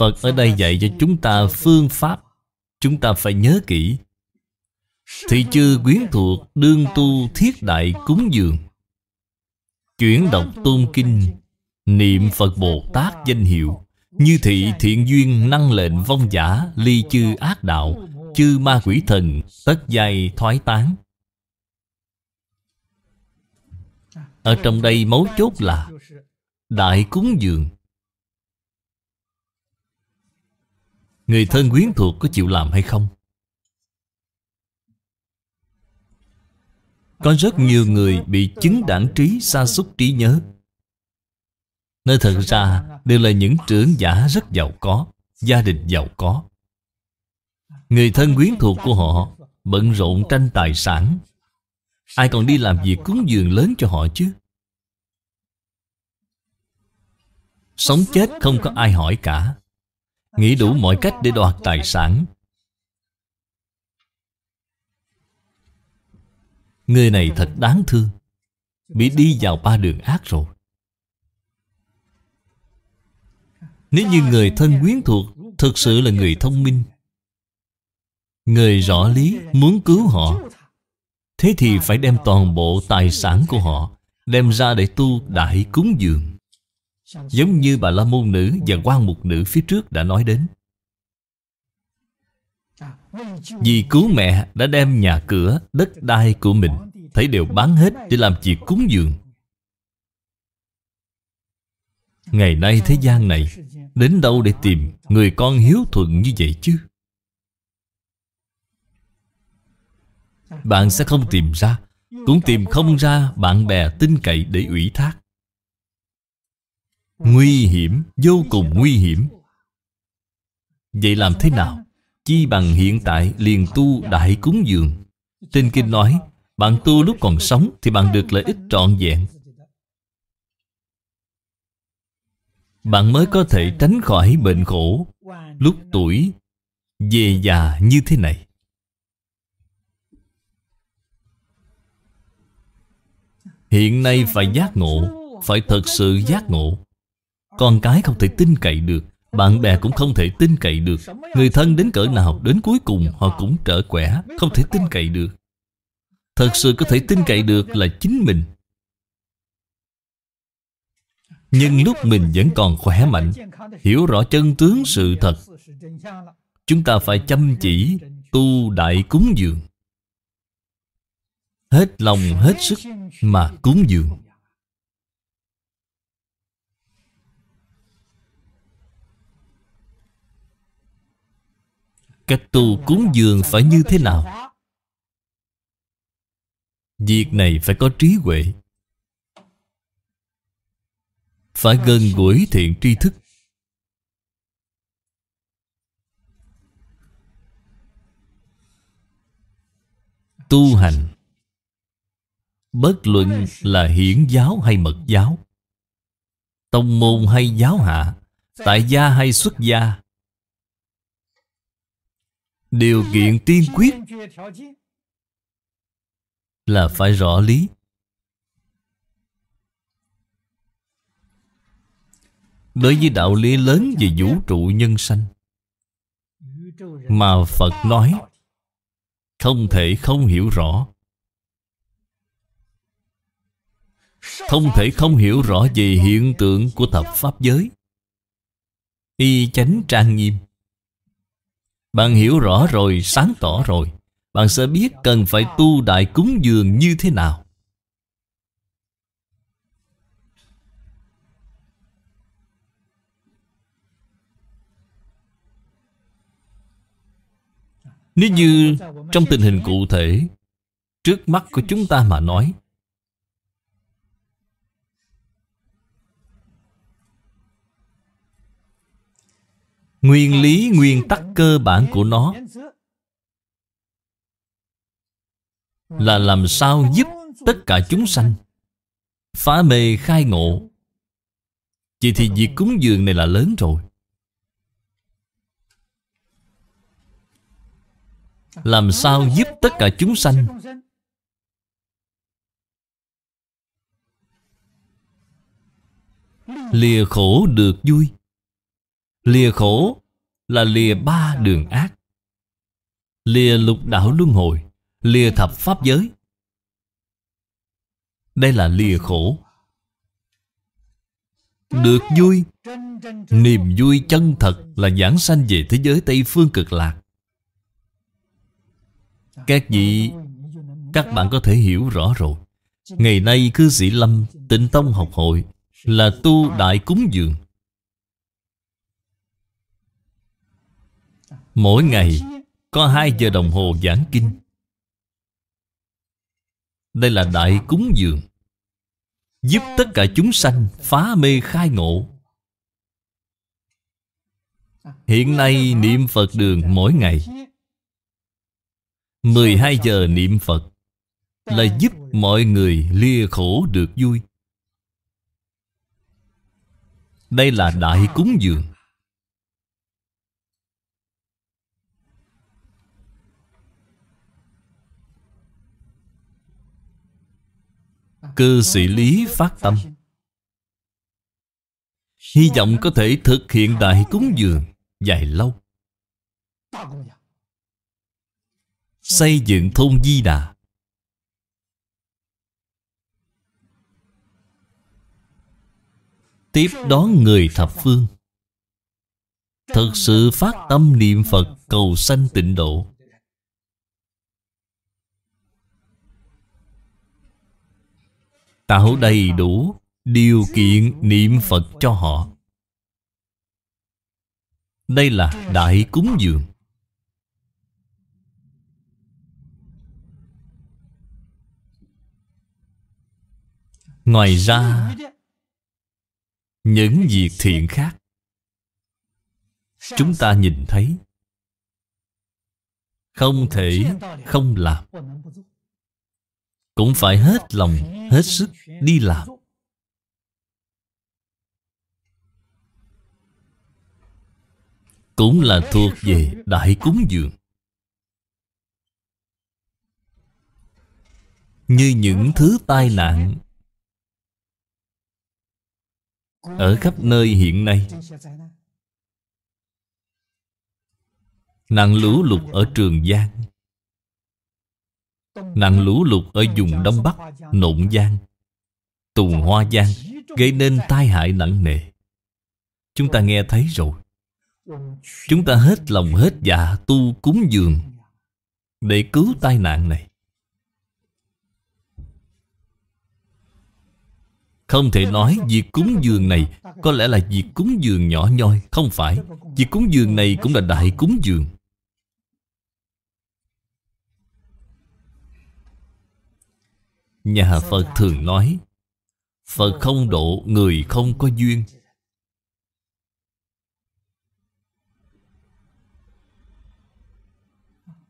Phật ở đây dạy cho chúng ta phương pháp Chúng ta phải nhớ kỹ Thị chư quyến thuộc đương tu thiết đại cúng dường Chuyển đọc tôn kinh Niệm Phật Bồ Tát danh hiệu Như thị thiện duyên năng lệnh vong giả Ly chư ác đạo Chư ma quỷ thần Tất dày thoái tán Ở trong đây mấu chốt là Đại cúng dường Người thân quyến thuộc có chịu làm hay không? Có rất nhiều người bị chứng đảng trí sa sút trí nhớ Nơi thật ra đều là những trưởng giả rất giàu có Gia đình giàu có Người thân quyến thuộc của họ Bận rộn tranh tài sản Ai còn đi làm việc cúng dường lớn cho họ chứ Sống chết không có ai hỏi cả Nghĩ đủ mọi cách để đoạt tài sản Người này thật đáng thương Bị đi vào ba đường ác rồi Nếu như người thân quyến thuộc Thực sự là người thông minh Người rõ lý muốn cứu họ Thế thì phải đem toàn bộ tài sản của họ Đem ra để tu đại cúng dường Giống như bà La Môn Nữ và quan Mục Nữ phía trước đã nói đến Vì cứu mẹ đã đem nhà cửa, đất đai của mình Thấy đều bán hết để làm việc cúng dường Ngày nay thế gian này Đến đâu để tìm người con hiếu thuận như vậy chứ Bạn sẽ không tìm ra Cũng tìm không ra bạn bè tin cậy để ủy thác Nguy hiểm, vô cùng nguy hiểm Vậy làm thế nào? Chi bằng hiện tại liền tu đại cúng dường Trên kinh nói Bạn tu lúc còn sống thì bạn được lợi ích trọn vẹn Bạn mới có thể tránh khỏi bệnh khổ Lúc tuổi về già như thế này Hiện nay phải giác ngộ Phải thật sự giác ngộ con cái không thể tin cậy được Bạn bè cũng không thể tin cậy được Người thân đến cỡ nào Đến cuối cùng họ cũng trở quẻ Không thể tin cậy được Thật sự có thể tin cậy được là chính mình Nhưng lúc mình vẫn còn khỏe mạnh Hiểu rõ chân tướng sự thật Chúng ta phải chăm chỉ Tu đại cúng dường Hết lòng hết sức mà cúng dường cách tu cúng dường phải như thế nào Việc này phải có trí huệ Phải gần gũi thiện tri thức Tu hành Bất luận là hiển giáo hay mật giáo Tông môn hay giáo hạ Tại gia hay xuất gia điều kiện tiên quyết là phải rõ lý đối với đạo lý lớn về vũ trụ nhân sanh mà phật nói không thể không hiểu rõ không thể không hiểu rõ về hiện tượng của thập pháp giới y chánh trang nghiêm bạn hiểu rõ rồi, sáng tỏ rồi Bạn sẽ biết cần phải tu đại cúng dường như thế nào Nếu như trong tình hình cụ thể Trước mắt của chúng ta mà nói Nguyên lý, nguyên tắc cơ bản của nó Là làm sao giúp tất cả chúng sanh Phá mê khai ngộ Vậy thì việc cúng dường này là lớn rồi Làm sao giúp tất cả chúng sanh Lìa khổ được vui Lìa khổ là lìa ba đường ác Lìa lục đạo luân hồi Lìa thập pháp giới Đây là lìa khổ Được vui Niềm vui chân thật là giảng sanh về thế giới Tây Phương cực lạc Các vị Các bạn có thể hiểu rõ rồi Ngày nay cư sĩ Lâm Tịnh Tông học hội Là tu đại cúng dường Mỗi ngày có 2 giờ đồng hồ giảng kinh Đây là đại cúng dường Giúp tất cả chúng sanh phá mê khai ngộ Hiện nay niệm Phật đường mỗi ngày 12 giờ niệm Phật Là giúp mọi người lìa khổ được vui Đây là đại cúng dường cơ sĩ lý phát tâm Hy vọng có thể thực hiện đại cúng dường dài lâu Xây dựng thôn Di Đà Tiếp đón người thập phương Thật sự phát tâm niệm Phật cầu sanh tịnh độ Tạo đầy đủ điều kiện niệm Phật cho họ Đây là Đại Cúng Dường Ngoài ra Những việc thiện khác Chúng ta nhìn thấy Không thể không làm cũng phải hết lòng, hết sức đi làm. Cũng là thuộc về Đại Cúng Dường. Như những thứ tai nạn ở khắp nơi hiện nay nặng lũ lụt ở Trường Giang Nạn lũ lụt ở vùng Đông Bắc, Nộn Giang, Tùng Hoa Giang gây nên tai hại nặng nề. Chúng ta nghe thấy rồi. Chúng ta hết lòng hết dạ tu cúng dường để cứu tai nạn này. Không thể nói việc cúng dường này có lẽ là việc cúng dường nhỏ nhoi, không phải. Việc cúng dường này cũng là đại cúng dường. Nhà Phật thường nói Phật ờ. không độ người không có duyên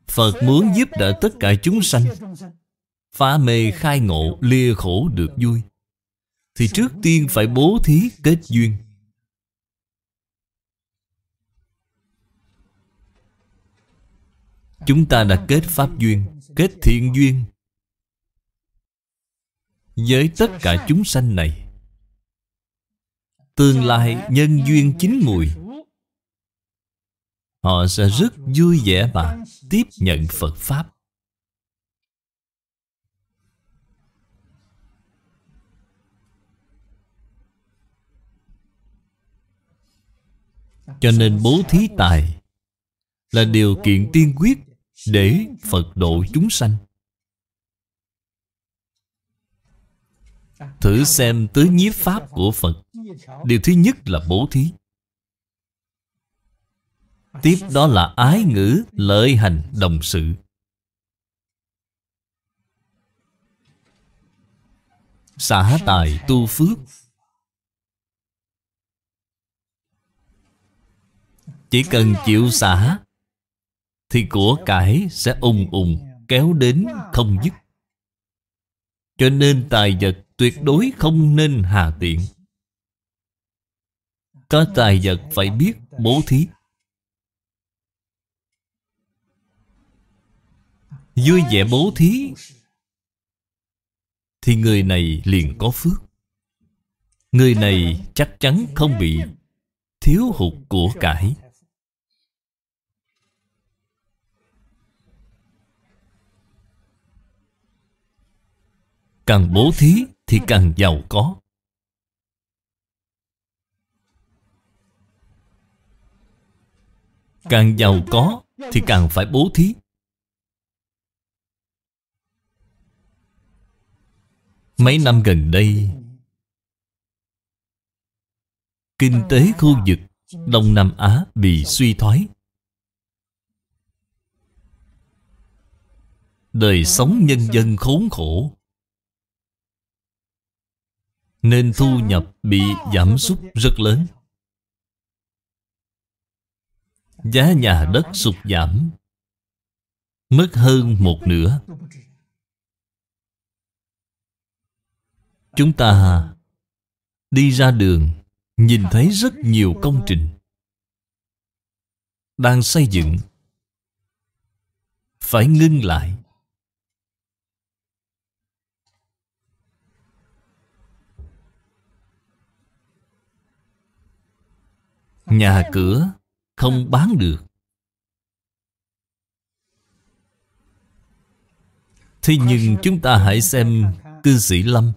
Phật muốn giúp đỡ tất cả chúng sanh Phá mê khai ngộ lìa khổ được vui Thì trước tiên phải bố thí kết duyên Chúng ta đã kết pháp duyên Kết thiện duyên với tất cả chúng sanh này tương lai nhân duyên chín mùi họ sẽ rất vui vẻ mà tiếp nhận phật pháp cho nên bố thí tài là điều kiện tiên quyết để phật độ chúng sanh Thử xem tứ nhiếp pháp của Phật Điều thứ nhất là bố thí Tiếp đó là ái ngữ, lợi hành, đồng sự Xã tài tu phước Chỉ cần chịu xả Thì của cải sẽ ung ung Kéo đến không dứt Cho nên tài vật Tuyệt đối không nên hà tiện Có tài vật phải biết bố thí Vui vẻ bố thí Thì người này liền có phước Người này chắc chắn không bị Thiếu hụt của cải Càng bố thí thì càng giàu có. Càng giàu có thì càng phải bố thí. Mấy năm gần đây Kinh tế khu vực Đông Nam Á bị suy thoái Đời sống nhân dân khốn khổ nên thu nhập bị giảm sút rất lớn Giá nhà đất sụt giảm Mất hơn một nửa Chúng ta đi ra đường Nhìn thấy rất nhiều công trình Đang xây dựng Phải ngưng lại Nhà cửa không bán được Thế nhưng chúng ta hãy xem cư sĩ Lâm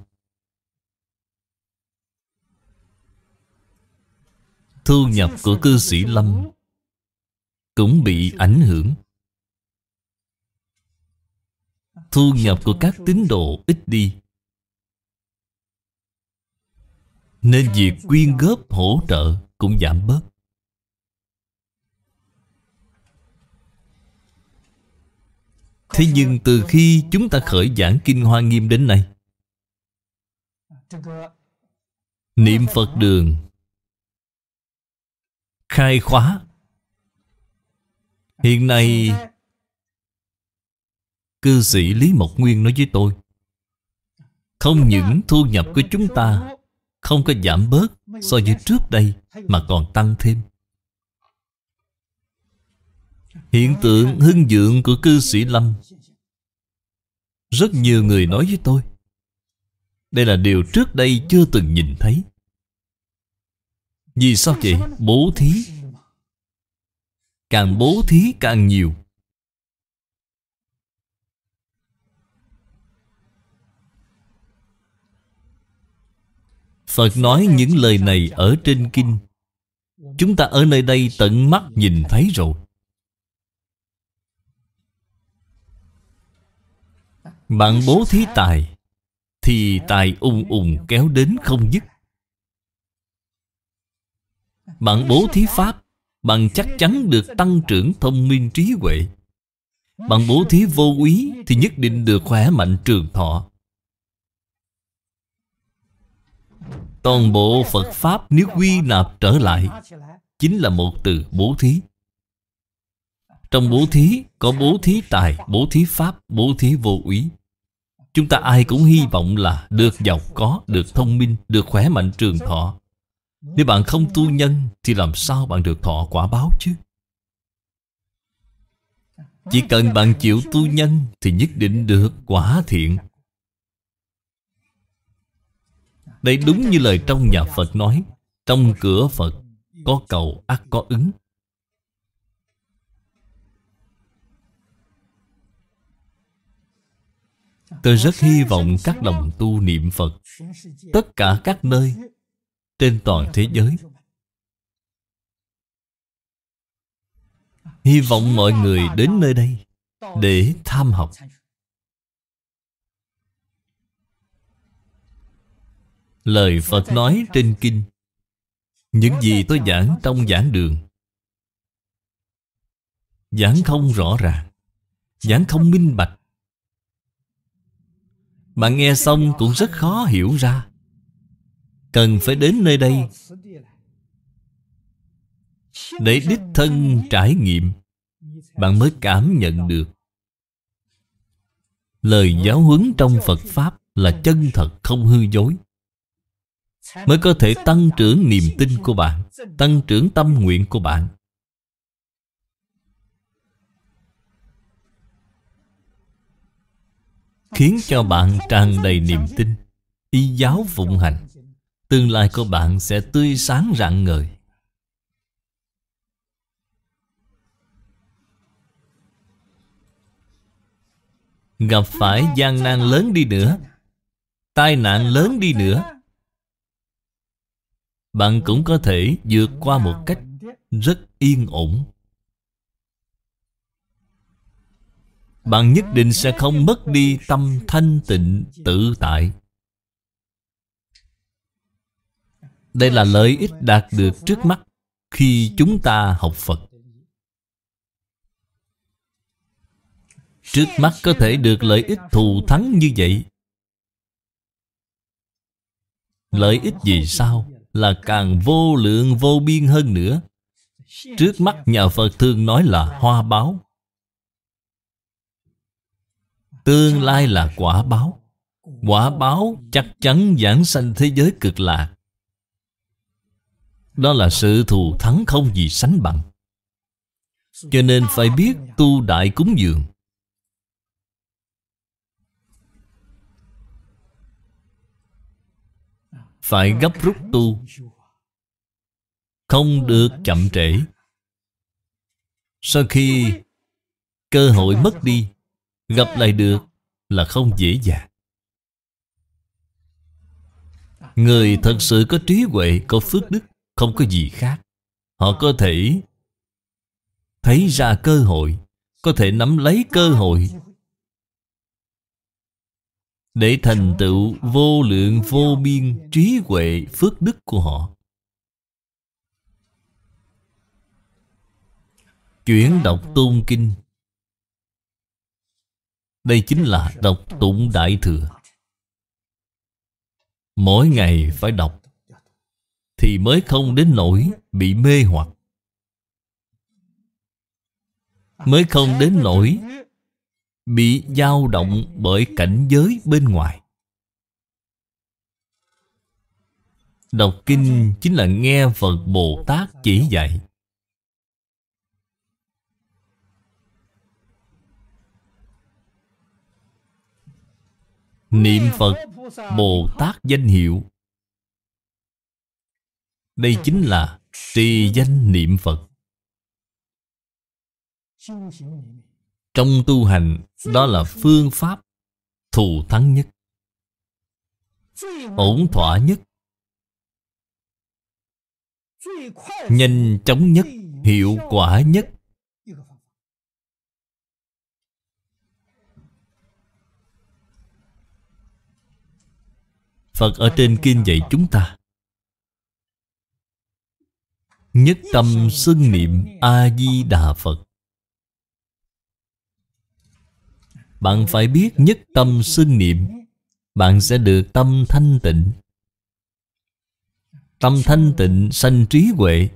Thu nhập của cư sĩ Lâm Cũng bị ảnh hưởng Thu nhập của các tín đồ ít đi Nên việc quyên góp hỗ trợ cũng giảm bớt. Thế nhưng từ khi chúng ta khởi giảng Kinh Hoa Nghiêm đến nay Niệm Phật Đường Khai khóa Hiện nay Cư sĩ Lý Mộc Nguyên nói với tôi Không những thu nhập của chúng ta không có giảm bớt so với trước đây Mà còn tăng thêm Hiện tượng hưng dượng của cư sĩ Lâm Rất nhiều người nói với tôi Đây là điều trước đây chưa từng nhìn thấy Vì sao vậy? Bố thí Càng bố thí càng nhiều Phật nói những lời này ở trên kinh Chúng ta ở nơi đây tận mắt nhìn thấy rồi Bạn bố thí tài Thì tài ung ung kéo đến không dứt Bạn bố thí pháp Bạn chắc chắn được tăng trưởng thông minh trí huệ Bạn bố thí vô úy Thì nhất định được khỏe mạnh trường thọ Toàn bộ Phật Pháp nếu quy nạp trở lại Chính là một từ bố thí Trong bố thí có bố thí tài, bố thí pháp, bố thí vô úy Chúng ta ai cũng hy vọng là được giàu có, được thông minh, được khỏe mạnh trường thọ Nếu bạn không tu nhân thì làm sao bạn được thọ quả báo chứ Chỉ cần bạn chịu tu nhân thì nhất định được quả thiện Đấy đúng như lời trong nhà Phật nói Trong cửa Phật có cầu ắt có ứng Tôi rất hy vọng các đồng tu niệm Phật Tất cả các nơi Trên toàn thế giới Hy vọng mọi người đến nơi đây Để tham học lời Phật nói trên kinh Những gì tôi giảng trong giảng đường Giảng không rõ ràng Giảng không minh bạch Bạn nghe xong cũng rất khó hiểu ra Cần phải đến nơi đây Để đích thân trải nghiệm Bạn mới cảm nhận được Lời giáo huấn trong Phật Pháp là chân thật không hư dối Mới có thể tăng trưởng niềm tin của bạn Tăng trưởng tâm nguyện của bạn Khiến cho bạn tràn đầy niềm tin Y giáo phụng hành Tương lai của bạn sẽ tươi sáng rạng ngời Gặp phải gian nan lớn đi nữa Tai nạn lớn đi nữa bạn cũng có thể vượt qua một cách rất yên ổn Bạn nhất định sẽ không mất đi tâm thanh tịnh tự tại Đây là lợi ích đạt được trước mắt Khi chúng ta học Phật Trước mắt có thể được lợi ích thù thắng như vậy Lợi ích gì sao? là càng vô lượng vô biên hơn nữa Trước mắt nhà Phật thường nói là hoa báo Tương lai là quả báo Quả báo chắc chắn giảng sanh thế giới cực lạc Đó là sự thù thắng không gì sánh bằng Cho nên phải biết tu đại cúng dường phải gấp rút tu không được chậm trễ sau khi cơ hội mất đi gặp lại được là không dễ dàng người thật sự có trí huệ có phước đức không có gì khác họ có thể thấy ra cơ hội có thể nắm lấy cơ hội để thành tựu vô lượng vô biên trí huệ phước đức của họ chuyển đọc tôn kinh đây chính là đọc tụng đại thừa mỗi ngày phải đọc thì mới không đến nỗi bị mê hoặc mới không đến nỗi bị dao động bởi cảnh giới bên ngoài đọc kinh chính là nghe phật bồ tát chỉ dạy niệm phật bồ tát danh hiệu đây chính là trì danh niệm phật trong tu hành đó là phương pháp thù thắng nhất ổn thỏa nhất nhanh chóng nhất hiệu quả nhất phật ở trên kinh dạy chúng ta nhất tâm xưng niệm a di đà phật Bạn phải biết nhất tâm xưng niệm Bạn sẽ được tâm thanh tịnh Tâm thanh tịnh sanh trí huệ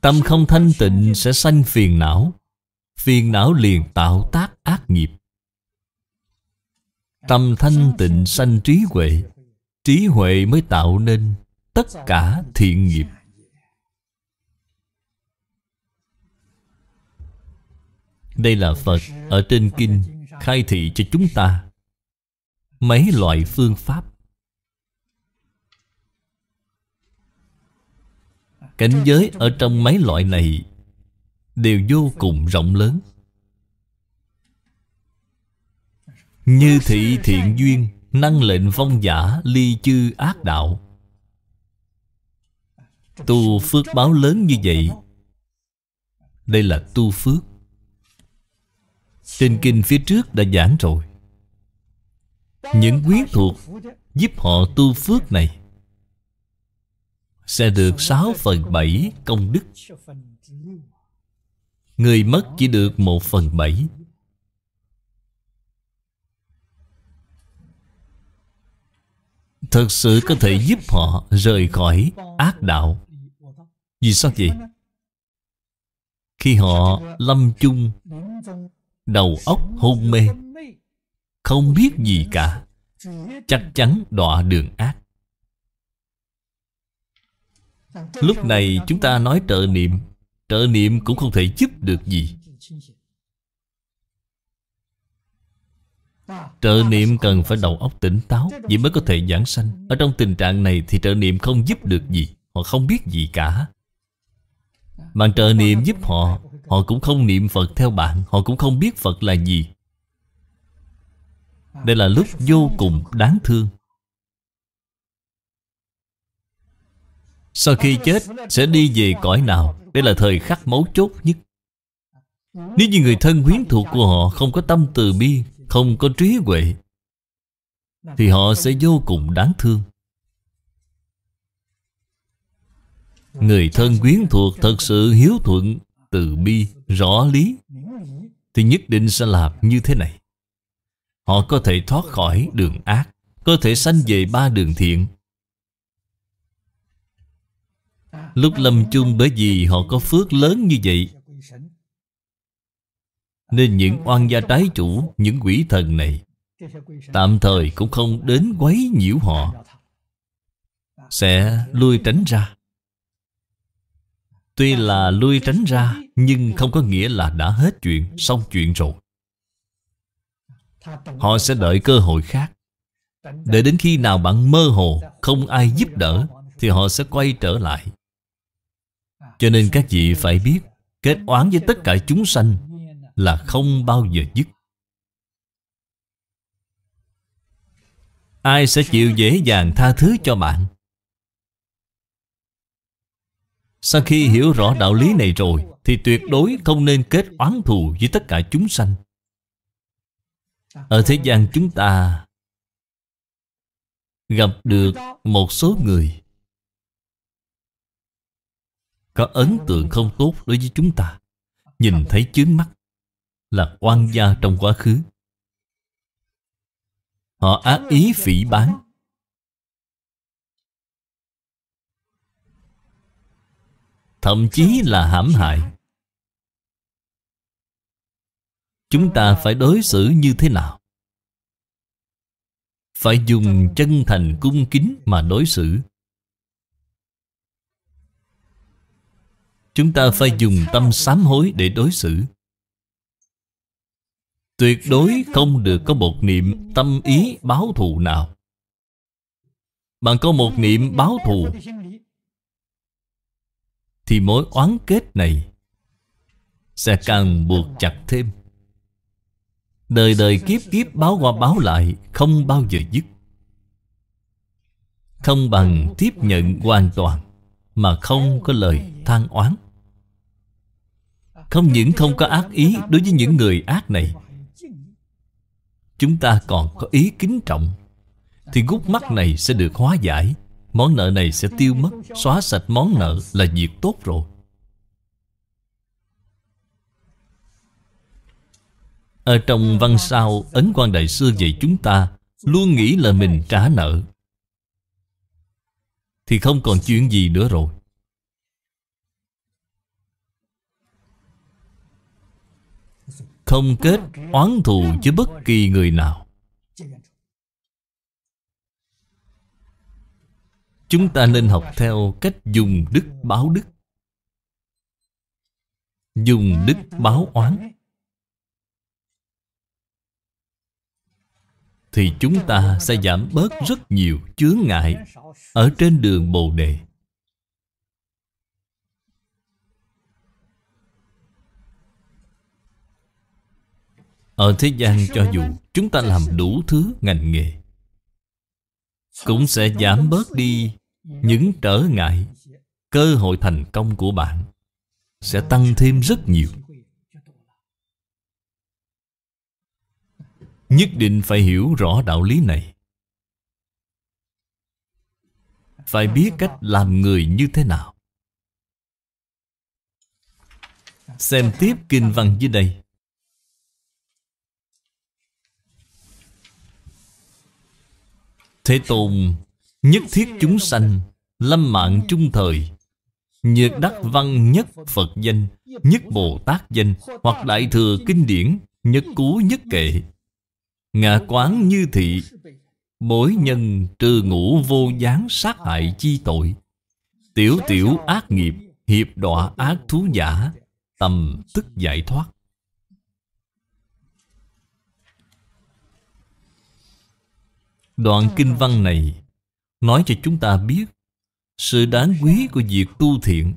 Tâm không thanh tịnh sẽ sanh phiền não Phiền não liền tạo tác ác nghiệp Tâm thanh tịnh sanh trí huệ Trí huệ mới tạo nên tất cả thiện nghiệp Đây là Phật ở trên kinh khai thị cho chúng ta mấy loại phương pháp Cảnh giới ở trong mấy loại này đều vô cùng rộng lớn Như thị thiện duyên Năng lệnh phong giả ly chư ác đạo Tu phước báo lớn như vậy Đây là tu phước trên kinh phía trước đã giảng rồi Những quyến thuộc giúp họ tu phước này Sẽ được 6 phần 7 công đức Người mất chỉ được 1 phần 7 Thật sự có thể giúp họ rời khỏi ác đạo Vì sao vậy? Khi họ lâm chung Đầu óc hôn mê Không biết gì cả Chắc chắn đọa đường ác Lúc này chúng ta nói trợ niệm Trợ niệm cũng không thể giúp được gì Trợ niệm cần phải đầu óc tỉnh táo Vì mới có thể giảng sanh Ở trong tình trạng này thì trợ niệm không giúp được gì Họ không biết gì cả Bằng trợ niệm giúp họ Họ cũng không niệm Phật theo bạn Họ cũng không biết Phật là gì Đây là lúc vô cùng đáng thương Sau khi chết sẽ đi về cõi nào Đây là thời khắc mấu chốt nhất Nếu như người thân quyến thuộc của họ Không có tâm từ bi Không có trí huệ Thì họ sẽ vô cùng đáng thương Người thân quyến thuộc thật sự hiếu thuận từ bi, rõ lý Thì nhất định sẽ làm như thế này Họ có thể thoát khỏi đường ác Có thể sanh về ba đường thiện Lúc lâm chung bởi vì họ có phước lớn như vậy Nên những oan gia trái chủ Những quỷ thần này Tạm thời cũng không đến quấy nhiễu họ Sẽ lui tránh ra Tuy là lui tránh ra Nhưng không có nghĩa là đã hết chuyện Xong chuyện rồi Họ sẽ đợi cơ hội khác Để đến khi nào bạn mơ hồ Không ai giúp đỡ Thì họ sẽ quay trở lại Cho nên các vị phải biết Kết oán với tất cả chúng sanh Là không bao giờ dứt Ai sẽ chịu dễ dàng tha thứ cho bạn sau khi hiểu rõ đạo lý này rồi Thì tuyệt đối không nên kết oán thù với tất cả chúng sanh Ở thế gian chúng ta Gặp được một số người Có ấn tượng không tốt đối với chúng ta Nhìn thấy chướng mắt Là oan gia trong quá khứ Họ ác ý phỉ bán thậm chí là hãm hại chúng ta phải đối xử như thế nào phải dùng chân thành cung kính mà đối xử chúng ta phải dùng tâm sám hối để đối xử tuyệt đối không được có một niệm tâm ý báo thù nào bạn có một niệm báo thù thì mối oán kết này sẽ càng buộc chặt thêm. Đời đời kiếp kiếp báo qua báo lại không bao giờ dứt. Không bằng tiếp nhận hoàn toàn mà không có lời than oán. Không những không có ác ý đối với những người ác này Chúng ta còn có ý kính trọng Thì gút mắt này sẽ được hóa giải Món nợ này sẽ tiêu mất Xóa sạch món nợ là việc tốt rồi Ở trong văn sao Ấn quan Đại Sư dạy chúng ta Luôn nghĩ là mình trả nợ Thì không còn chuyện gì nữa rồi Không kết oán thù với bất kỳ người nào Chúng ta nên học theo cách dùng đức báo đức Dùng đức báo oán Thì chúng ta sẽ giảm bớt rất nhiều chướng ngại Ở trên đường Bồ Đề Ở thế gian cho dù chúng ta làm đủ thứ ngành nghề Cũng sẽ giảm bớt đi những trở ngại cơ hội thành công của bạn sẽ tăng thêm rất nhiều nhất định phải hiểu rõ đạo lý này phải biết cách làm người như thế nào xem tiếp kinh văn dưới đây thế tôn Nhất thiết chúng sanh Lâm mạng trung thời Nhược đắc văn nhất Phật danh Nhất Bồ Tát danh Hoặc Đại Thừa Kinh Điển Nhất Cú Nhất Kệ Ngạ quán như thị Bối nhân trừ ngũ vô gián sát hại chi tội Tiểu tiểu ác nghiệp Hiệp đọa ác thú giả Tầm tức giải thoát Đoạn kinh văn này nói cho chúng ta biết sự đáng quý của việc tu thiện.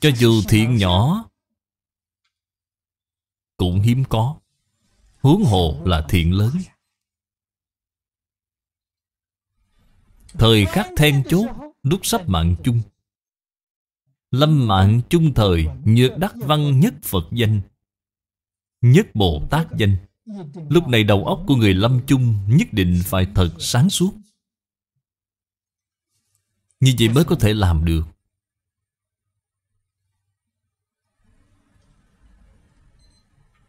Cho dù thiện nhỏ cũng hiếm có, huống hồ là thiện lớn. Thời khắc then chốt, lúc sắp mạng chung. Lâm mạng chung thời, nhược đắc văn nhất Phật danh, nhất Bồ Tát danh. Lúc này đầu óc của người lâm chung nhất định phải thật sáng suốt Như vậy mới có thể làm được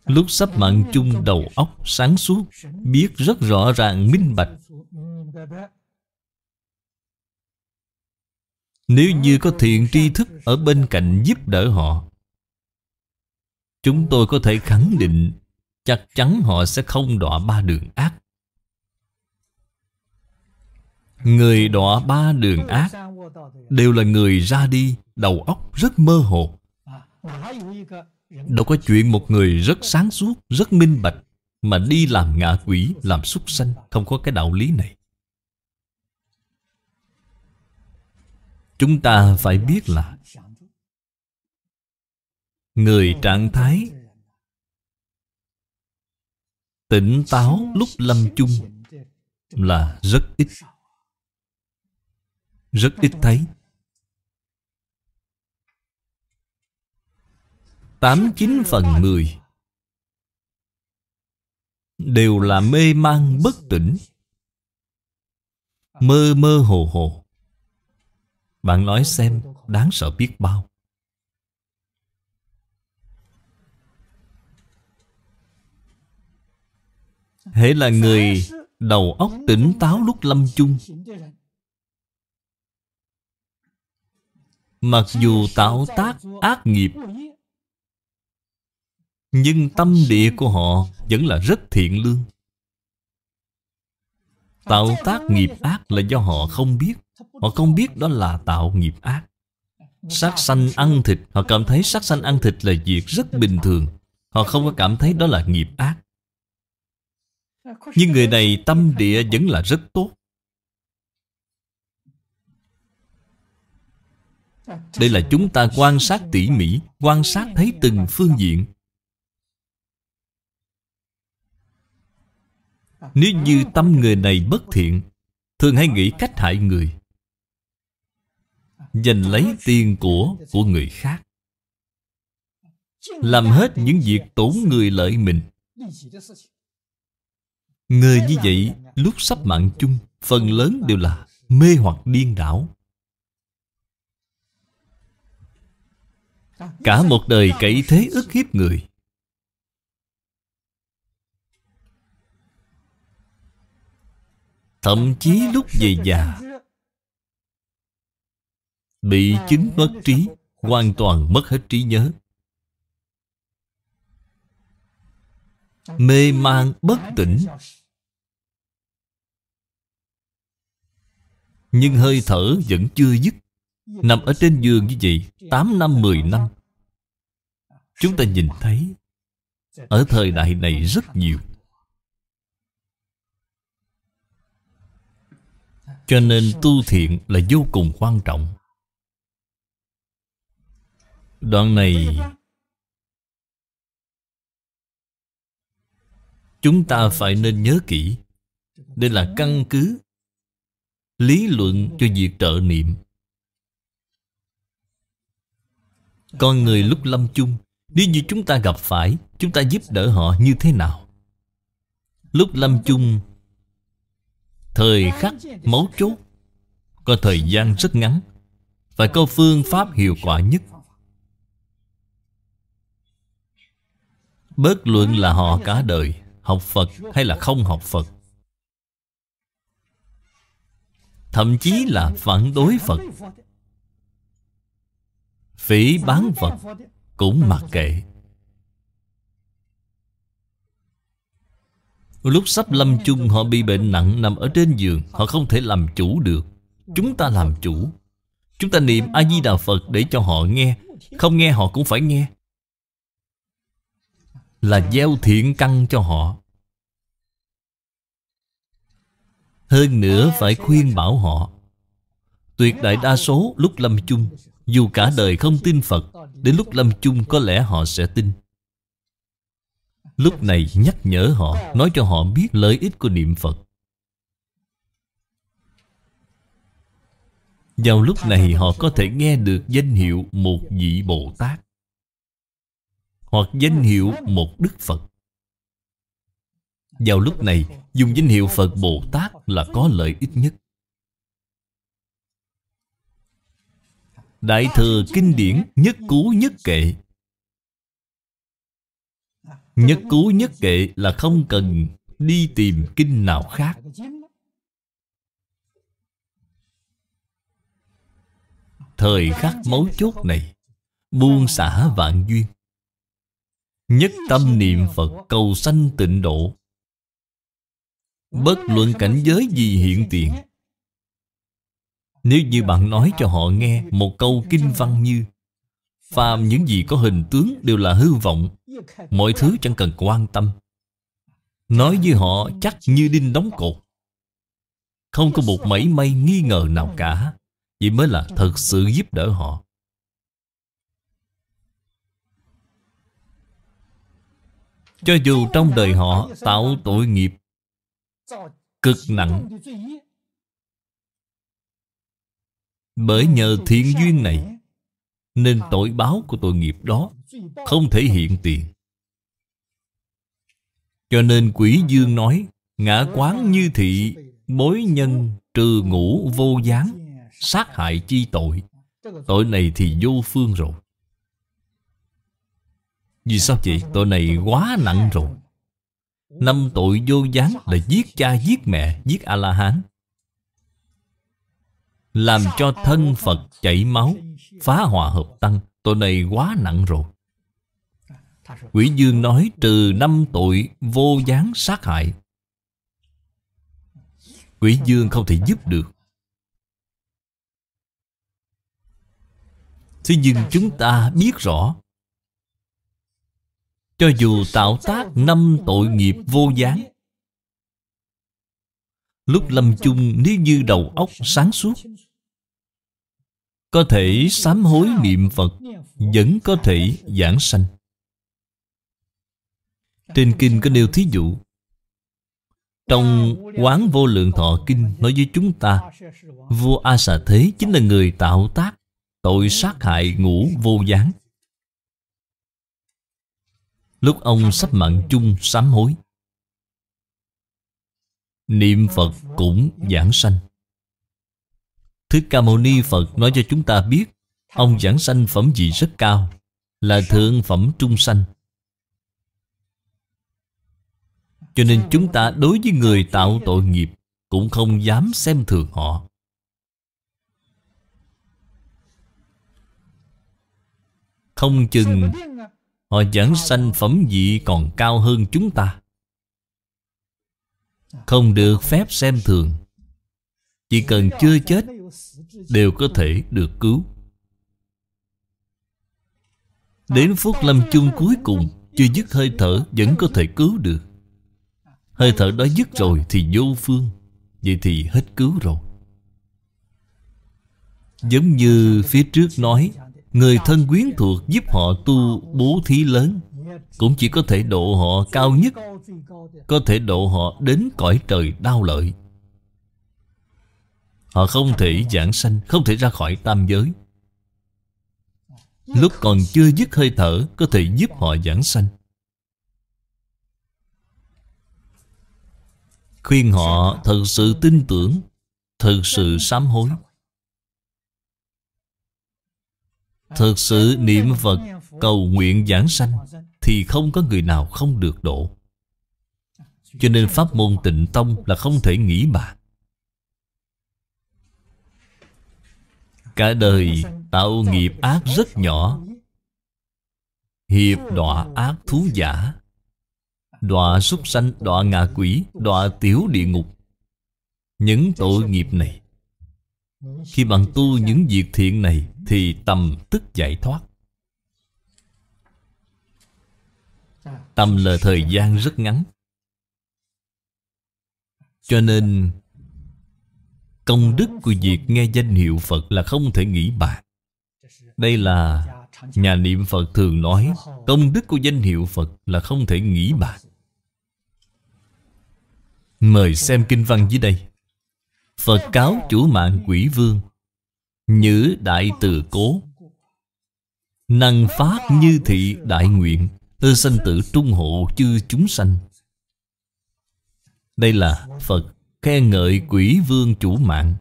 Lúc sắp mạng chung đầu óc sáng suốt Biết rất rõ ràng minh bạch Nếu như có thiện tri thức ở bên cạnh giúp đỡ họ Chúng tôi có thể khẳng định chắc chắn họ sẽ không đọa ba đường ác. Người đọa ba đường ác đều là người ra đi, đầu óc rất mơ hồ. Đâu có chuyện một người rất sáng suốt, rất minh bạch mà đi làm ngạ quỷ, làm súc sanh, không có cái đạo lý này. Chúng ta phải biết là người trạng thái Tỉnh táo lúc lâm chung Là rất ít Rất ít thấy Tám chín phần mười Đều là mê mang bất tỉnh Mơ mơ hồ hồ Bạn nói xem đáng sợ biết bao Hễ là người đầu óc tỉnh táo lúc lâm chung Mặc dù tạo tác ác nghiệp Nhưng tâm địa của họ vẫn là rất thiện lương Tạo tác nghiệp ác là do họ không biết Họ không biết đó là tạo nghiệp ác Sát sanh ăn thịt Họ cảm thấy sát sanh ăn thịt là việc rất bình thường Họ không có cảm thấy đó là nghiệp ác nhưng người này tâm địa vẫn là rất tốt Đây là chúng ta quan sát tỉ mỉ Quan sát thấy từng phương diện Nếu như tâm người này bất thiện Thường hay nghĩ cách hại người Giành lấy tiền của của người khác Làm hết những việc tổn người lợi mình Người như vậy lúc sắp mạng chung Phần lớn đều là mê hoặc điên đảo Cả một đời cậy thế ức hiếp người Thậm chí lúc về già Bị chứng mất trí Hoàn toàn mất hết trí nhớ Mê mang bất tỉnh Nhưng hơi thở vẫn chưa dứt Nằm ở trên giường như vậy 8 năm 10 năm Chúng ta nhìn thấy Ở thời đại này rất nhiều Cho nên tu thiện là vô cùng quan trọng Đoạn này Chúng ta phải nên nhớ kỹ Đây là căn cứ lý luận cho việc trợ niệm con người lúc lâm chung nếu như chúng ta gặp phải chúng ta giúp đỡ họ như thế nào lúc lâm chung thời khắc mấu chốt có thời gian rất ngắn phải có phương pháp hiệu quả nhất Bớt luận là họ cả đời học phật hay là không học phật Thậm chí là phản đối Phật Phỉ bán Phật Cũng mặc kệ Lúc sắp lâm chung họ bị bệnh nặng nằm ở trên giường Họ không thể làm chủ được Chúng ta làm chủ Chúng ta niệm A-di-đà Phật để cho họ nghe Không nghe họ cũng phải nghe Là gieo thiện căn cho họ Hơn nữa phải khuyên bảo họ Tuyệt đại đa số lúc lâm chung Dù cả đời không tin Phật Đến lúc lâm chung có lẽ họ sẽ tin Lúc này nhắc nhở họ Nói cho họ biết lợi ích của niệm Phật Vào lúc này họ có thể nghe được danh hiệu một vị Bồ Tát Hoặc danh hiệu một Đức Phật vào lúc này Dùng danh hiệu Phật Bồ Tát là có lợi ích nhất Đại thừa kinh điển nhất cú nhất kệ Nhất cú nhất kệ là không cần đi tìm kinh nào khác Thời khắc mấu chốt này Buông xả vạn duyên Nhất tâm niệm Phật cầu sanh tịnh độ Bất luận cảnh giới gì hiện tiền Nếu như bạn nói cho họ nghe Một câu kinh văn như Phàm những gì có hình tướng đều là hư vọng Mọi thứ chẳng cần quan tâm Nói với họ chắc như đinh đóng cột Không có một mảy may nghi ngờ nào cả Vậy mới là thật sự giúp đỡ họ Cho dù trong đời họ tạo tội nghiệp cực nặng bởi nhờ thiện duyên này nên tội báo của tội nghiệp đó không thể hiện tiền cho nên quỷ dương nói ngã quán như thị bối nhân trừ ngũ vô gián sát hại chi tội tội này thì vô phương rồi vì sao vậy tội này quá nặng rồi Năm tội vô gián là giết cha giết mẹ Giết A-la-hán Làm cho thân Phật chảy máu Phá hòa hợp tăng Tội này quá nặng rồi Quỷ Dương nói trừ năm tội vô gián sát hại Quỷ Dương không thể giúp được Thế nhưng chúng ta biết rõ cho dù tạo tác năm tội nghiệp vô gián Lúc lâm chung nếu như đầu óc sáng suốt Có thể sám hối niệm Phật Vẫn có thể giảng sanh Trên kinh có nêu thí dụ Trong quán vô lượng thọ kinh Nói với chúng ta Vua A Xà Thế chính là người tạo tác Tội sát hại ngũ vô gián Lúc ông sắp mạng chung sám hối Niệm Phật cũng giảng sanh Thích Ca Mâu Ni Phật nói cho chúng ta biết Ông giảng sanh phẩm vị rất cao Là thượng phẩm trung sanh Cho nên chúng ta đối với người tạo tội nghiệp Cũng không dám xem thường họ Không chừng Họ giảng sanh phẩm vị còn cao hơn chúng ta Không được phép xem thường Chỉ cần chưa chết Đều có thể được cứu Đến phút lâm chung cuối cùng Chưa dứt hơi thở vẫn có thể cứu được Hơi thở đó dứt rồi thì vô phương Vậy thì hết cứu rồi Giống như phía trước nói Người thân quyến thuộc giúp họ tu bố thí lớn Cũng chỉ có thể độ họ cao nhất Có thể độ họ đến cõi trời đau lợi Họ không thể giảng sanh Không thể ra khỏi tam giới Lúc còn chưa dứt hơi thở Có thể giúp họ giảng sanh Khuyên họ thật sự tin tưởng Thật sự sám hối Thật sự niệm Phật cầu nguyện giảng sanh Thì không có người nào không được độ Cho nên pháp môn tịnh tông là không thể nghĩ bàn Cả đời tạo nghiệp ác rất nhỏ Hiệp đọa ác thú giả Đọa súc sanh, đọa ngạ quỷ, đọa tiểu địa ngục Những tội nghiệp này khi bạn tu những việc thiện này Thì tầm tức giải thoát Tầm là thời gian rất ngắn Cho nên Công đức của việc nghe danh hiệu Phật là không thể nghĩ bàn Đây là Nhà niệm Phật thường nói Công đức của danh hiệu Phật là không thể nghĩ bàn Mời xem kinh văn dưới đây Phật cáo chủ mạng quỷ vương Nhữ đại từ cố Năng phát như thị đại nguyện Ư sanh tử trung hộ chư chúng sanh Đây là Phật khen ngợi quỷ vương chủ mạng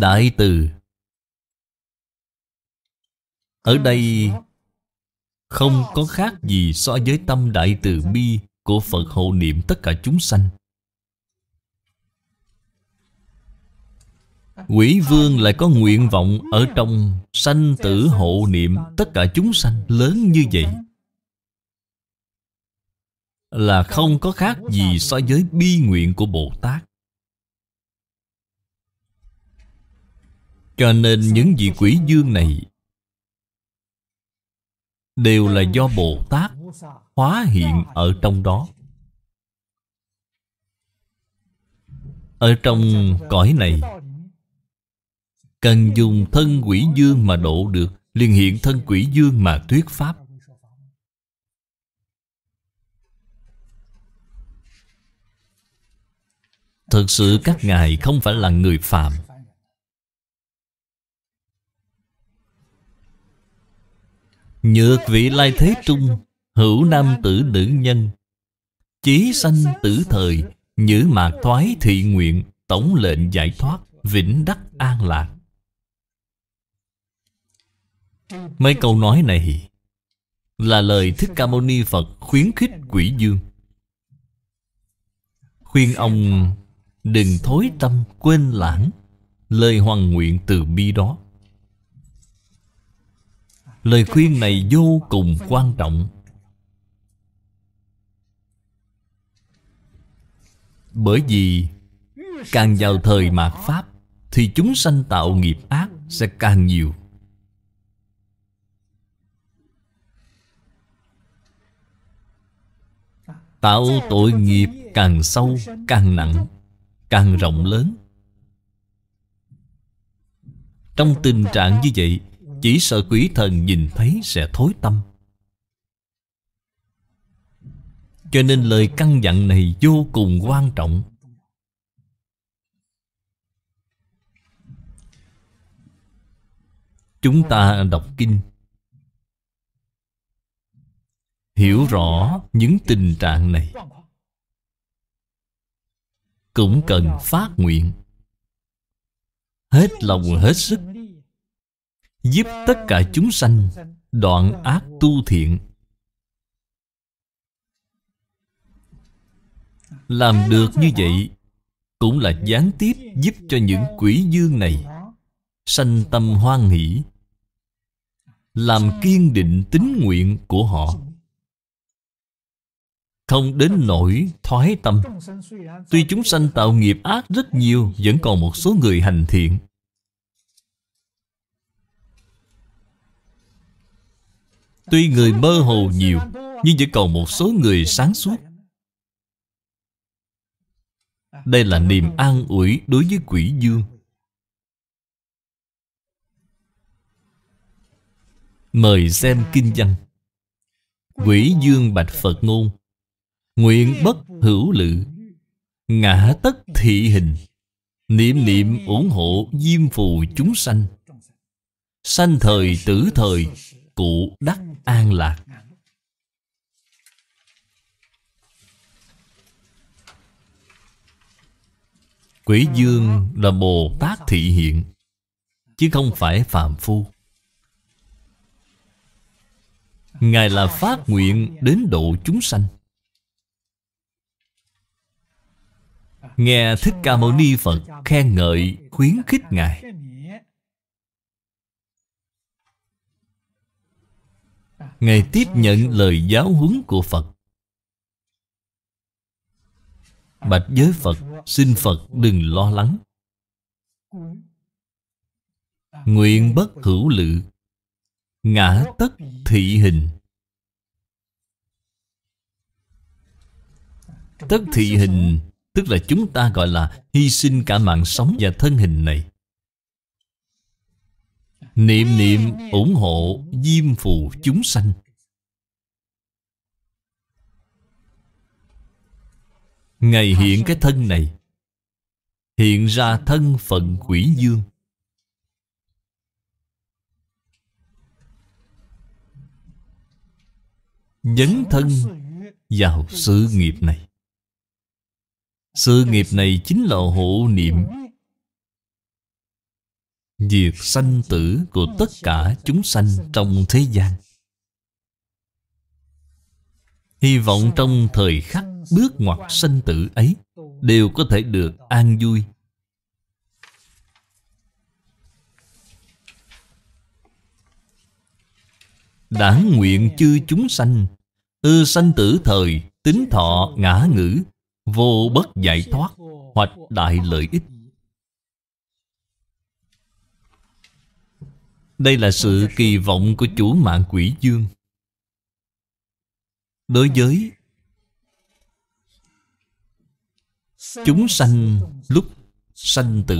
Đại từ Ở đây không có khác gì so với tâm đại từ bi của Phật hộ niệm tất cả chúng sanh. Quỷ vương lại có nguyện vọng ở trong sanh tử hộ niệm tất cả chúng sanh lớn như vậy là không có khác gì so với bi nguyện của Bồ Tát. Cho nên những vị quỷ dương này đều là do Bồ Tát hóa hiện ở trong đó. Ở trong cõi này Cần dùng thân quỷ dương mà độ được liền hiện thân quỷ dương mà thuyết pháp thực sự các ngài không phải là người phạm Nhược vị lai thế trung Hữu nam tử nữ nhân Chí sanh tử thời Nhữ mạc thoái thị nguyện Tổng lệnh giải thoát Vĩnh đắc an lạc Mấy câu nói này Là lời Thích Ca Mâu Ni Phật khuyến khích quỷ dương Khuyên ông đừng thối tâm quên lãng Lời hoàng nguyện từ bi đó Lời khuyên này vô cùng quan trọng Bởi vì Càng vào thời mạt Pháp Thì chúng sanh tạo nghiệp ác sẽ càng nhiều Tạo tội nghiệp càng sâu, càng nặng, càng rộng lớn Trong tình trạng như vậy chỉ sợ quỷ thần nhìn thấy sẽ thối tâm Cho nên lời căn dặn này vô cùng quan trọng Chúng ta đọc kinh Hiểu rõ những tình trạng này Cũng cần phát nguyện Hết lòng hết sức giúp tất cả chúng sanh đoạn ác tu thiện làm được như vậy cũng là gián tiếp giúp cho những quỷ dương này sanh tâm hoan hỷ làm kiên định tín nguyện của họ không đến nỗi thoái tâm tuy chúng sanh tạo nghiệp ác rất nhiều vẫn còn một số người hành thiện Tuy người mơ hồ nhiều Nhưng vẫn còn một số người sáng suốt Đây là niềm an ủi đối với quỷ dương Mời xem kinh văn Quỷ dương bạch Phật ngôn Nguyện bất hữu lự Ngã tất thị hình Niệm niệm ủng hộ diêm phù chúng sanh Sanh thời tử thời cụ đắc an lạc quỷ dương là bồ tát thị hiện chứ không phải phạm phu ngài là phát nguyện đến độ chúng sanh nghe thích ca mâu ni phật khen ngợi khuyến khích ngài Ngài tiếp nhận lời giáo huấn của Phật Bạch giới Phật Xin Phật đừng lo lắng Nguyện bất hữu lự Ngã tất thị hình Tất thị hình Tức là chúng ta gọi là hy sinh cả mạng sống và thân hình này Niệm niệm ủng hộ diêm phù chúng sanh Ngày hiện cái thân này Hiện ra thân phận quỷ dương Dấn thân vào sự nghiệp này Sự nghiệp này chính là hộ niệm Việc sanh tử của tất cả chúng sanh trong thế gian Hy vọng trong thời khắc bước ngoặt sanh tử ấy Đều có thể được an vui Đảng nguyện chư chúng sanh Ư sanh tử thời Tính thọ ngã ngữ Vô bất giải thoát hoặc đại lợi ích Đây là sự kỳ vọng của chủ mạng quỷ dương Đối với Chúng sanh lúc sanh tử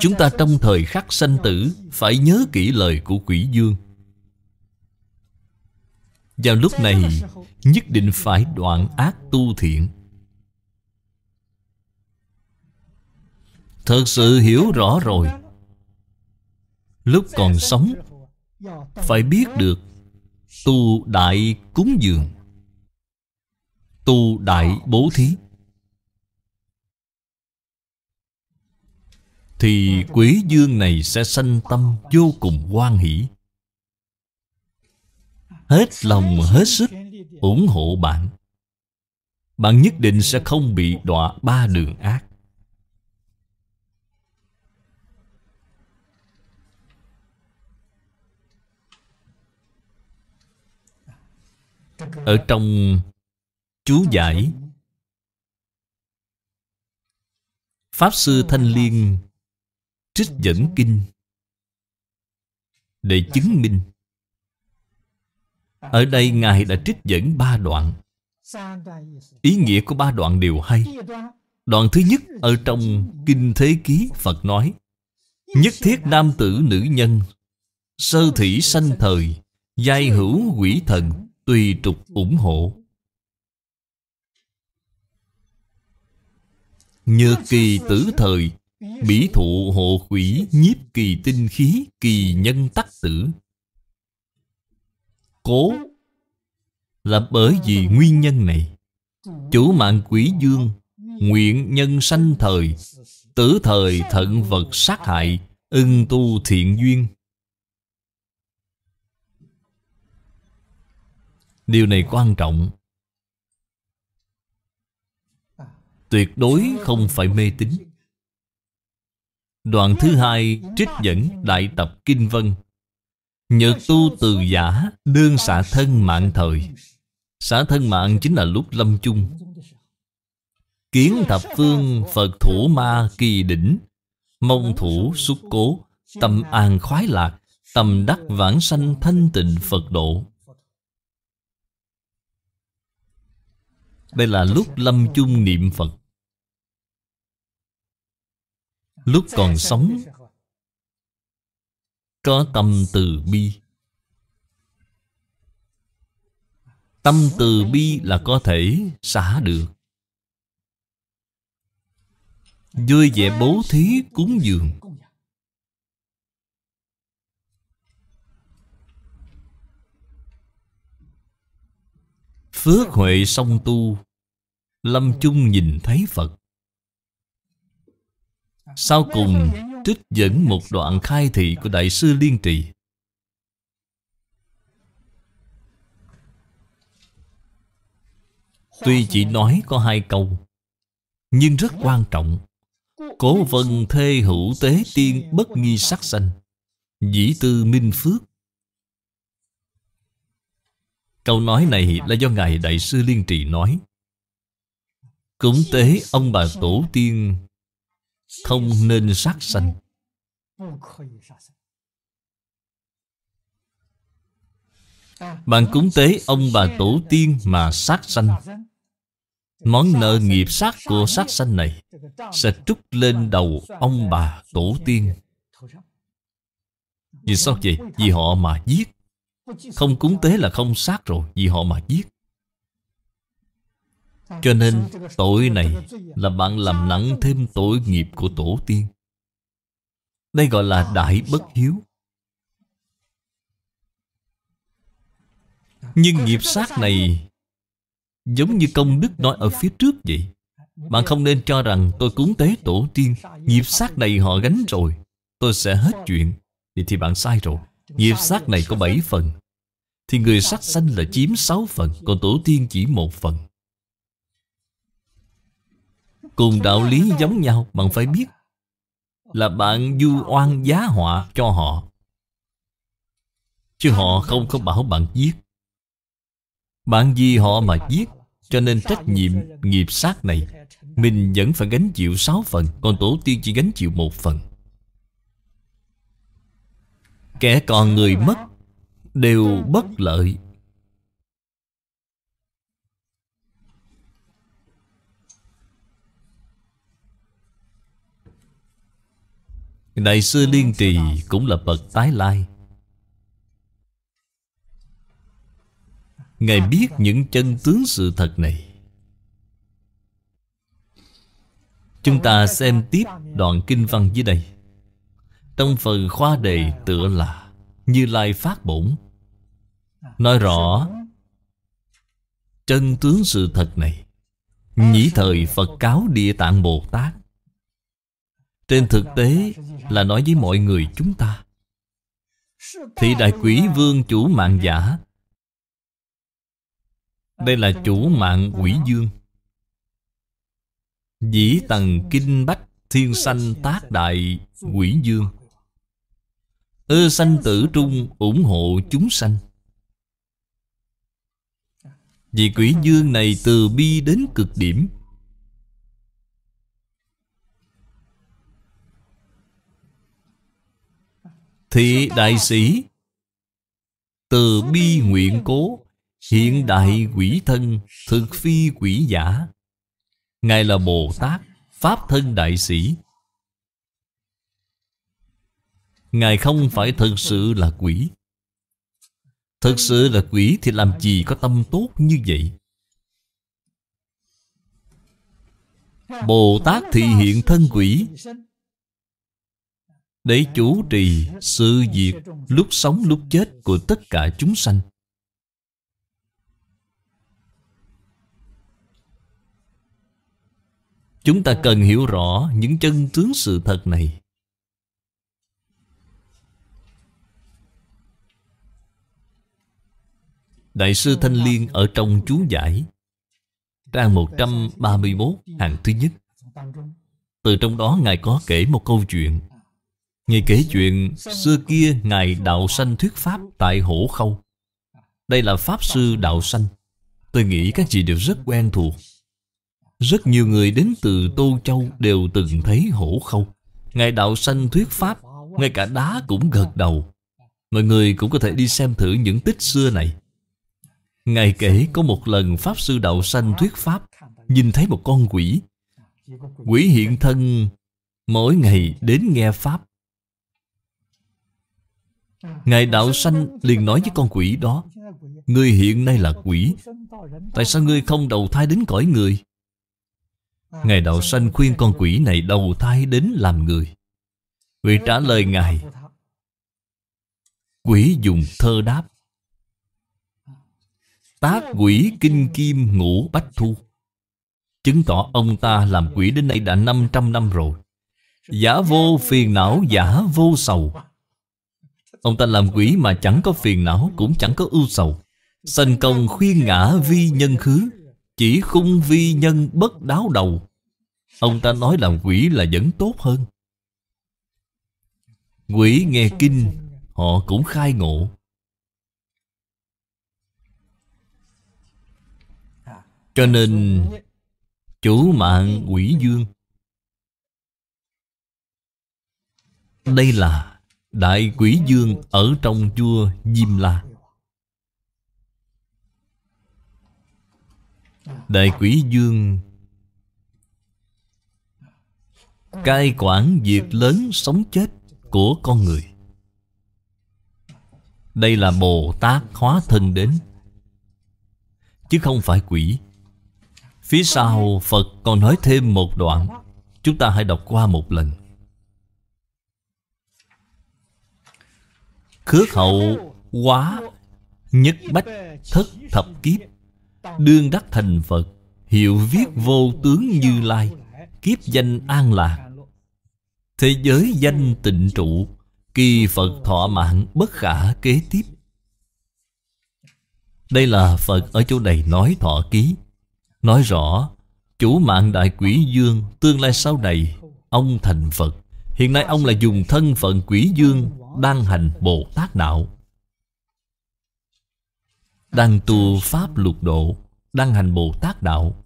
Chúng ta trong thời khắc sanh tử Phải nhớ kỹ lời của quỷ dương Vào lúc này Nhất định phải đoạn ác tu thiện Thật sự hiểu rõ rồi Lúc còn sống Phải biết được Tu đại cúng dường Tu đại bố thí Thì quý dương này sẽ sanh tâm vô cùng quan hỷ Hết lòng hết sức ủng hộ bạn Bạn nhất định sẽ không bị đọa ba đường ác Ở trong chú giải Pháp Sư Thanh Liên Trích dẫn kinh Để chứng minh Ở đây Ngài đã trích dẫn ba đoạn Ý nghĩa của ba đoạn đều hay Đoạn thứ nhất ở trong Kinh Thế Ký Phật nói Nhất thiết nam tử nữ nhân Sơ thủy sanh thời Giai hữu quỷ thần tùy trục ủng hộ Nhược kỳ tử thời Bỉ thụ hộ quỷ nhiếp kỳ tinh khí kỳ nhân tắc tử Cố Là bởi vì nguyên nhân này Chủ mạng quỷ dương Nguyện nhân sanh thời Tử thời thận vật sát hại Ưng tu thiện duyên Điều này quan trọng Tuyệt đối không phải mê tín Đoạn thứ hai trích dẫn Đại tập Kinh Vân Nhật tu từ giả Đương xả thân mạng thời Xả thân mạng chính là lúc lâm chung Kiến thập phương Phật thủ ma kỳ đỉnh mong thủ xuất cố Tâm an khoái lạc Tâm đắc vãng sanh thanh tịnh Phật độ Đây là lúc lâm chung niệm Phật Lúc còn sống Có tâm từ bi Tâm từ bi là có thể xả được Vui vẻ bố thí cúng dường Phước huệ song tu Lâm chung nhìn thấy Phật Sau cùng trích dẫn một đoạn khai thị của Đại sư Liên Trì Tuy chỉ nói có hai câu Nhưng rất quan trọng Cố vân thê hữu tế tiên bất nghi sắc sanh Dĩ tư minh phước Câu nói này là do Ngài Đại sư Liên Trì nói Cúng tế ông bà tổ tiên Không nên sát sanh Bạn cúng tế ông bà tổ tiên mà sát sanh Món nợ nghiệp sát của sát sanh này Sẽ trút lên đầu ông bà tổ tiên Vì sao vậy? Vì họ mà giết không cúng tế là không sát rồi Vì họ mà giết Cho nên tội này Là bạn làm nặng thêm tội nghiệp của tổ tiên Đây gọi là đại bất hiếu Nhưng nghiệp sát này Giống như công đức nói ở phía trước vậy Bạn không nên cho rằng tôi cúng tế tổ tiên Nghiệp sát này họ gánh rồi Tôi sẽ hết chuyện Vậy thì bạn sai rồi Nghiệp sát này có 7 phần Thì người sát sanh là chiếm 6 phần Còn tổ tiên chỉ một phần Cùng đạo lý giống nhau Bạn phải biết Là bạn du oan giá họa cho họ Chứ họ không có bảo bạn giết Bạn vì họ mà giết Cho nên trách nhiệm nghiệp sát này Mình vẫn phải gánh chịu 6 phần Còn tổ tiên chỉ gánh chịu một phần Kẻ còn người mất Đều bất lợi Đại sư Liên Trì cũng là bậc tái lai Ngài biết những chân tướng sự thật này Chúng ta xem tiếp đoạn kinh văn dưới đây trong phần khoa đề tựa là Như Lai Phát Bổn Nói rõ Chân tướng sự thật này Nhĩ thời Phật cáo Địa Tạng Bồ Tát Trên thực tế là nói với mọi người chúng ta thì Đại Quỷ Vương chủ mạng giả Đây là chủ mạng quỷ dương Dĩ tầng kinh bách thiên sanh tác đại quỷ dương Ơ sanh tử trung ủng hộ chúng sanh Vì quỷ dương này từ bi đến cực điểm Thị đại sĩ Từ bi nguyện cố Hiện đại quỷ thân Thực phi quỷ giả Ngài là Bồ Tát Pháp thân đại sĩ Ngài không phải thật sự là quỷ Thật sự là quỷ thì làm gì có tâm tốt như vậy Bồ Tát thị hiện thân quỷ Để chủ trì sự việc lúc sống lúc chết của tất cả chúng sanh Chúng ta cần hiểu rõ những chân tướng sự thật này Đại sư Thanh Liên ở trong chú giải Trang 131 hàng thứ nhất Từ trong đó Ngài có kể một câu chuyện Ngài kể chuyện xưa kia Ngài Đạo Sanh thuyết Pháp tại Hổ Khâu Đây là Pháp Sư Đạo Sanh Tôi nghĩ các chị đều rất quen thuộc Rất nhiều người đến từ Tô Châu đều từng thấy Hổ Khâu Ngài Đạo Sanh thuyết Pháp Ngay cả đá cũng gật đầu Mọi người cũng có thể đi xem thử những tích xưa này Ngài kể có một lần Pháp Sư Đạo Sanh thuyết Pháp Nhìn thấy một con quỷ Quỷ hiện thân mỗi ngày đến nghe Pháp Ngài Đạo Sanh liền nói với con quỷ đó Ngươi hiện nay là quỷ Tại sao ngươi không đầu thai đến cõi người Ngài Đạo Sanh khuyên con quỷ này đầu thai đến làm người Quỷ trả lời Ngài Quỷ dùng thơ đáp Tác quỷ kinh kim ngũ bách thu Chứng tỏ ông ta làm quỷ đến nay đã 500 năm rồi Giả vô phiền não giả vô sầu Ông ta làm quỷ mà chẳng có phiền não Cũng chẳng có ưu sầu Sanh công khuyên ngã vi nhân khứ Chỉ khung vi nhân bất đáo đầu Ông ta nói làm quỷ là vẫn tốt hơn Quỷ nghe kinh Họ cũng khai ngộ Cho nên Chủ mạng quỷ dương Đây là Đại quỷ dương ở trong chua Diêm La Đại quỷ dương Cai quản việc lớn sống chết của con người Đây là Bồ Tát hóa thân đến Chứ không phải quỷ Phía sau Phật còn nói thêm một đoạn Chúng ta hãy đọc qua một lần Khước hậu quá Nhất bách thất thập kiếp Đương đắc thành Phật Hiệu viết vô tướng như lai Kiếp danh an lạc Thế giới danh tịnh trụ Kỳ Phật thọ mạng bất khả kế tiếp Đây là Phật ở chỗ này nói thọ ký Nói rõ Chủ mạng đại quỷ dương Tương lai sau này Ông thành Phật Hiện nay ông là dùng thân phận quỷ dương Đang hành Bồ Tát Đạo Đang tu Pháp lục độ Đang hành Bồ Tát Đạo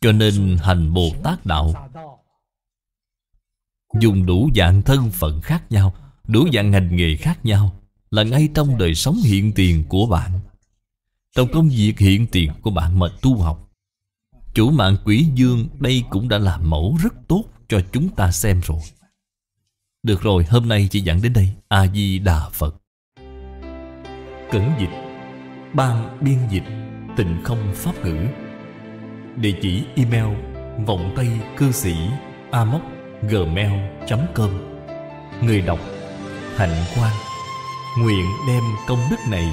Cho nên hành Bồ Tát Đạo Dùng đủ dạng thân phận khác nhau Đủ dạng ngành nghề khác nhau Là ngay trong đời sống hiện tiền của bạn trong công việc hiện tiền của bạn mà tu học Chủ mạng quỷ dương đây cũng đã là mẫu rất tốt cho chúng ta xem rồi Được rồi hôm nay chỉ dẫn đến đây A-di-đà Phật Cẩn dịch Ban biên dịch Tình không pháp ngữ Địa chỉ email Vọng tay cư sĩ amoc gmail.com Người đọc Hạnh quan Nguyện đem công đức này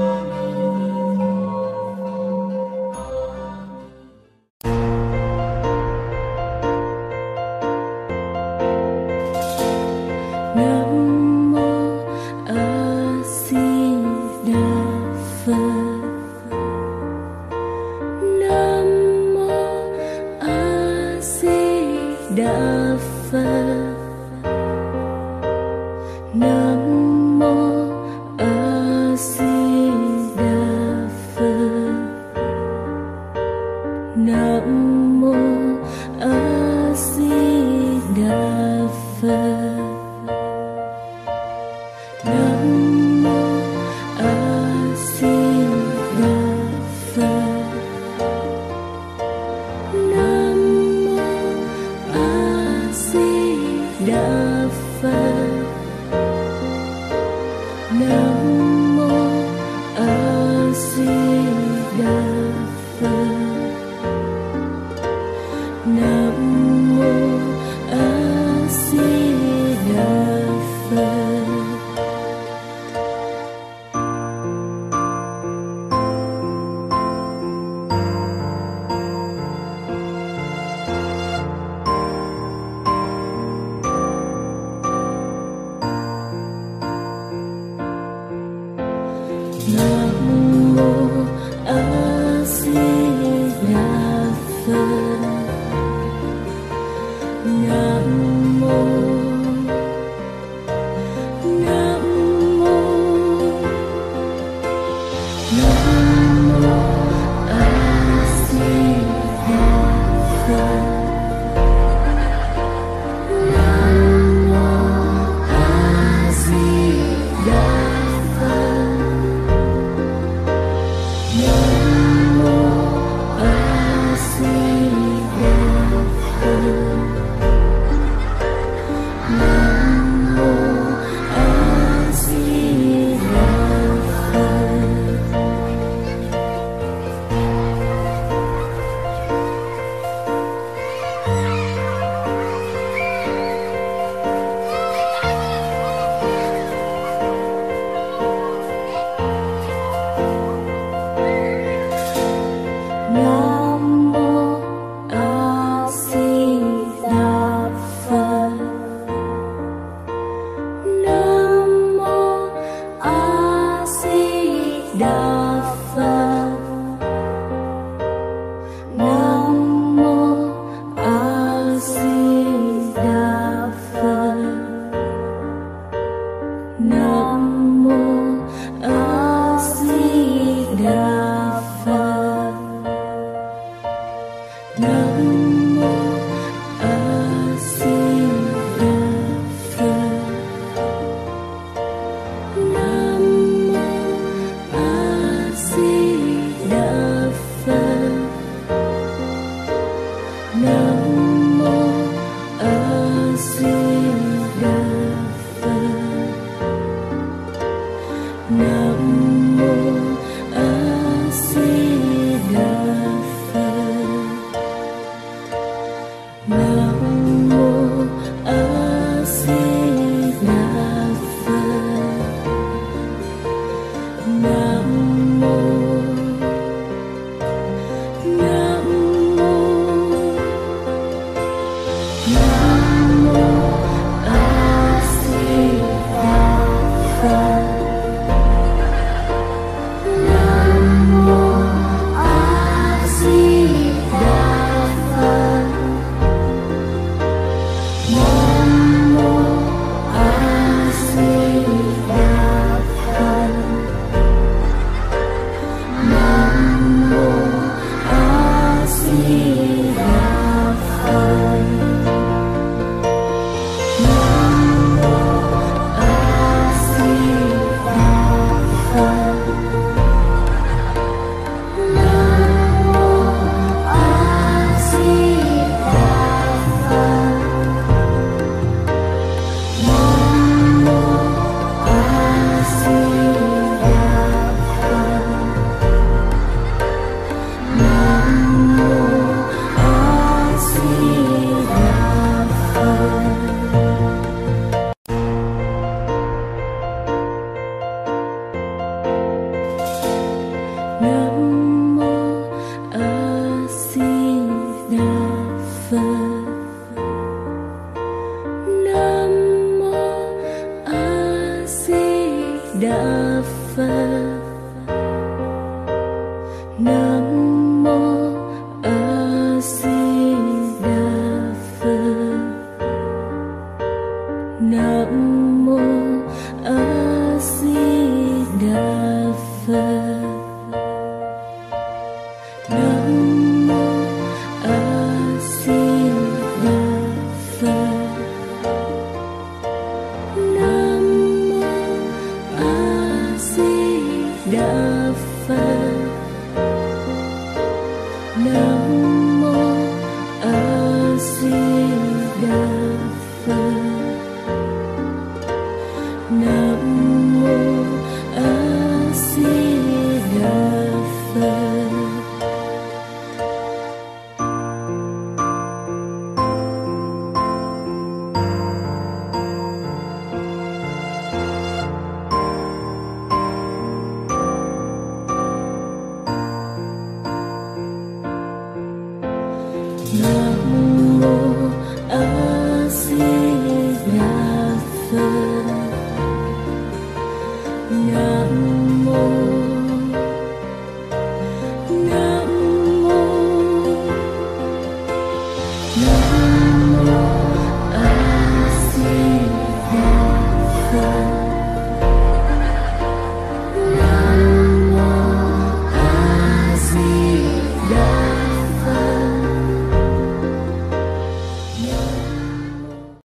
能。